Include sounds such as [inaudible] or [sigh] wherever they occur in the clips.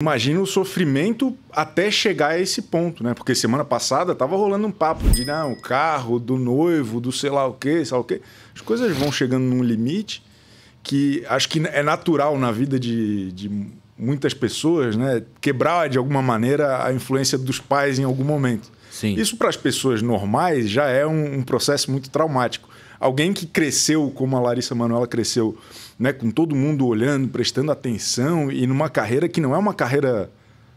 Imagina o sofrimento até chegar a esse ponto, né? Porque semana passada tava rolando um papo de não, né, o carro, do noivo, do sei lá o quê, sei lá o quê. As coisas vão chegando num limite que acho que é natural na vida de, de muitas pessoas, né? Quebrar de alguma maneira a influência dos pais em algum momento. Sim. Isso para as pessoas normais já é um, um processo muito traumático. Alguém que cresceu como a Larissa Manoela cresceu, né, com todo mundo olhando, prestando atenção e numa carreira que não é uma carreira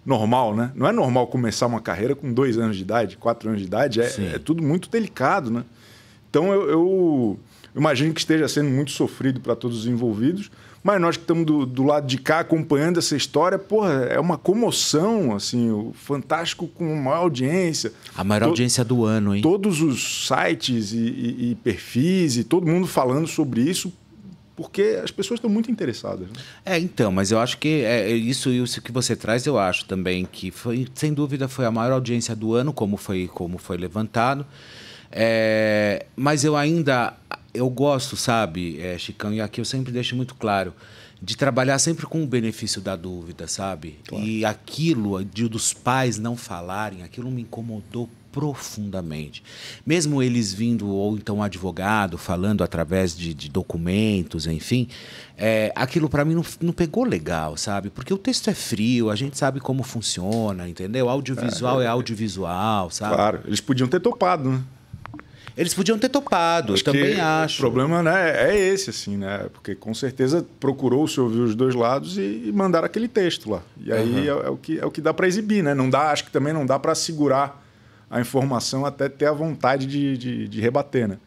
normal, né? Não é normal começar uma carreira com dois anos de idade, quatro anos de idade, é, é tudo muito delicado, né? Então eu, eu imagino que esteja sendo muito sofrido para todos os envolvidos, mas nós que estamos do, do, lado de cá acompanhando essa história, porra, é uma comoção, assim, o Fantástico com maior audiência. A maior to, audiência do ano, hein? Todos os sites e, e, e, perfis e todo mundo falando sobre isso, porque as pessoas estão muito interessadas. Né? É, então, mas eu acho que é, é, isso, isso que você traz, eu acho também que foi, sem dúvida, foi a maior audiência do ano, como foi, como foi levantado. É, mas eu ainda eu gosto, sabe, é, Chicão, e aqui eu sempre deixo muito claro, de trabalhar sempre com o benefício da dúvida, sabe? Claro. E aquilo de, dos pais não falarem, aquilo me incomodou profundamente. Mesmo eles vindo, ou então advogado, falando através de, de documentos, enfim, é, aquilo para mim não, não, pegou legal, sabe? Porque o texto é frio, a gente sabe como funciona, entendeu? Audiovisual é, é, é audiovisual, sabe? Claro, eles podiam ter topado, né? Eles podiam ter topado, acho também acho. O problema né, é, é esse, assim, né? Porque com certeza procurou-se ouvir os dois lados e, mandar mandaram aquele texto lá. E aí é, é, o que, é o que dá para exibir, né? Não dá, acho que também não dá para segurar a informação até ter a vontade de, de, de rebater, né?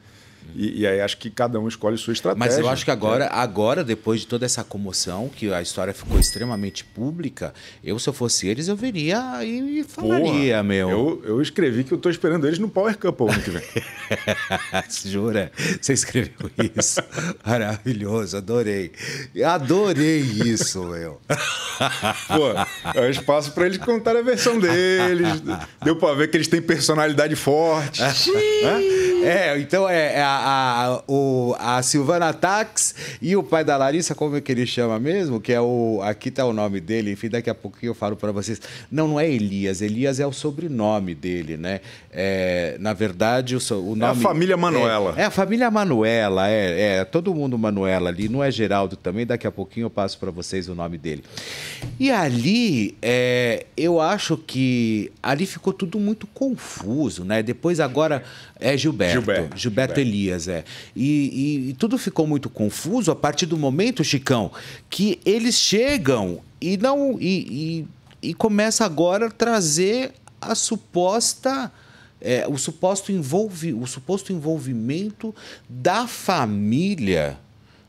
E, e, aí acho que cada um escolhe sua estratégia. Mas eu acho que agora, é. agora, depois de toda essa comoção, que a história ficou extremamente pública, eu, se eu fosse eles, eu viria e falaria, Porra, meu. Eu, eu escrevi que eu estou esperando eles no Power Cup ano que vem. [laughs] [laughs] Jura? Você escreveu isso? [laughs] Maravilhoso, adorei. Adorei isso, meu. Pô, é um espaço para eles contar a versão deles. Deu para ver que eles têm personalidade forte. [laughs] é, então é, é a, a, o, a Silvana Tax e o pai da Larissa, como é que ele chama mesmo? Que é o. Aqui tá o nome dele, enfim, daqui a pouquinho eu falo para vocês. Não, não é Elias. Elias é o sobrenome dele, né? É, na verdade, o, o nome. É a família é Manuela. É, é a família Manuela, é, é, Todo mundo Manuela ali, não é Geraldo também. Daqui a pouquinho eu passo para vocês o nome dele. E ali, é, eu acho que ali ficou tudo muito confuso, né? Depois agora é Gilberto. Gilberto, Gilberto, Gilberto. Elias, é. E, e, e tudo ficou muito confuso a partir do momento, Chicão, que eles chegam e não. E, e, e começa agora a trazer a suposta é, o, suposto envolvi o suposto envolvimento da família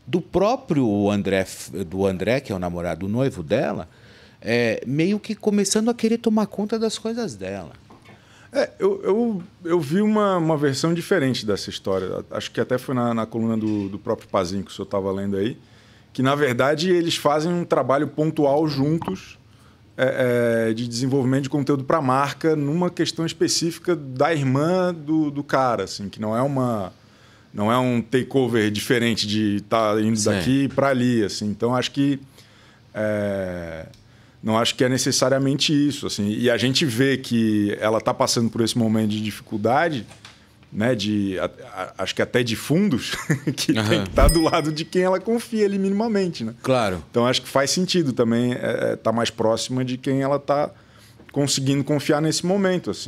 do próprio André, do André que é o namorado, o noivo dela, é, meio que começando a querer tomar conta das coisas dela. É, eu, eu, eu vi uma, uma versão diferente dessa história. Acho que até foi na, na coluna do, do próprio Pazinho que o senhor estava lendo aí. Que, na verdade, eles fazem um trabalho pontual juntos é, é, de desenvolvimento de conteúdo para marca numa questão específica da irmã do, do cara, assim, que não é uma não é um takeover diferente de estar tá indo Sim. daqui para ali, assim. Então acho que é, não acho que é necessariamente isso, assim. E a gente vê que ela está passando por esse momento de dificuldade né, de a, a, acho que até de fundos [laughs] que uhum. tem que estar tá do lado de quem ela confia ali minimamente, né? Claro. Então acho que faz sentido também estar é, é, tá mais próxima de quem ela está conseguindo confiar nesse momento, assim.